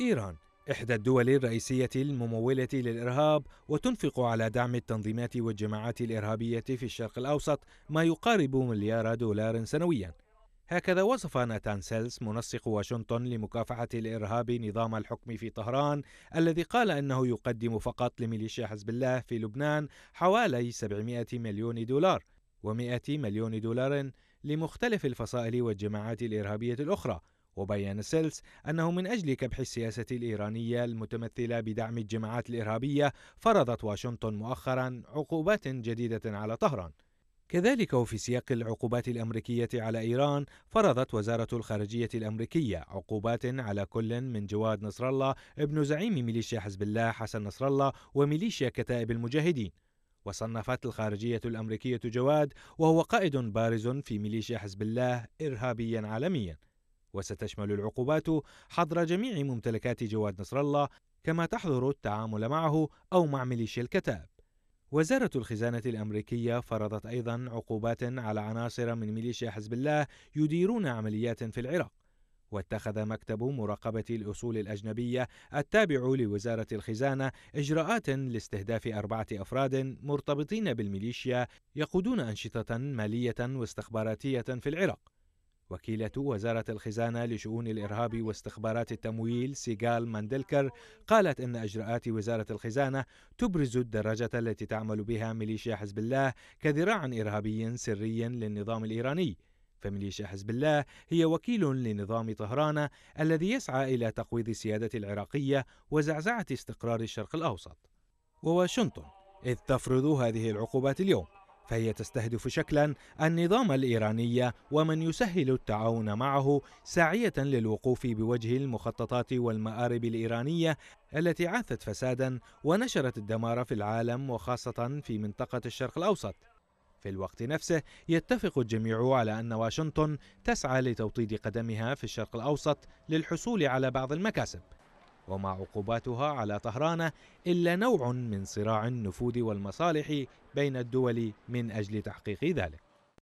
إيران إحدى الدول الرئيسية الممولة للإرهاب وتنفق على دعم التنظيمات والجماعات الإرهابية في الشرق الأوسط ما يقارب مليار دولار سنويا هكذا وصف ناتان سيلس منسق واشنطن لمكافحة الإرهاب نظام الحكم في طهران الذي قال أنه يقدم فقط لميليشيا حزب الله في لبنان حوالي 700 مليون دولار و100 مليون دولار لمختلف الفصائل والجماعات الإرهابية الأخرى وبيان سيلس أنه من أجل كبح السياسة الإيرانية المتمثلة بدعم الجماعات الإرهابية فرضت واشنطن مؤخرا عقوبات جديدة على طهران كذلك وفي سياق العقوبات الأمريكية على إيران فرضت وزارة الخارجية الأمريكية عقوبات على كل من جواد نصر الله ابن زعيم ميليشيا حزب الله حسن نصر الله وميليشيا كتائب المجاهدين وصنفت الخارجية الأمريكية جواد وهو قائد بارز في ميليشيا حزب الله إرهابيا عالميا وستشمل العقوبات حظر جميع ممتلكات جواد نصر الله كما تحظر التعامل معه أو مع ميليشيا الكتاب وزارة الخزانة الأمريكية فرضت أيضا عقوبات على عناصر من ميليشيا حزب الله يديرون عمليات في العراق واتخذ مكتب مراقبة الأصول الأجنبية التابع لوزارة الخزانة إجراءات لاستهداف أربعة أفراد مرتبطين بالميليشيا يقودون أنشطة مالية واستخباراتية في العراق وكيلة وزارة الخزانة لشؤون الإرهاب واستخبارات التمويل سيغال ماندلكر قالت إن إجراءات وزارة الخزانة تبرز الدرجة التي تعمل بها ميليشيا حزب الله كذراع إرهابي سري للنظام الإيراني فميليشيا حزب الله هي وكيل لنظام طهران الذي يسعى إلى تقويض السيادة العراقية وزعزعة استقرار الشرق الأوسط وواشنطن إذ تفرض هذه العقوبات اليوم فهي تستهدف شكلا النظام الايراني ومن يسهل التعاون معه ساعيه للوقوف بوجه المخططات والمارب الايرانيه التي عاثت فسادا ونشرت الدمار في العالم وخاصه في منطقه الشرق الاوسط في الوقت نفسه يتفق الجميع على ان واشنطن تسعى لتوطيد قدمها في الشرق الاوسط للحصول على بعض المكاسب وما عقوباتها على طهران إلا نوع من صراع النفوذ والمصالح بين الدول من أجل تحقيق ذلك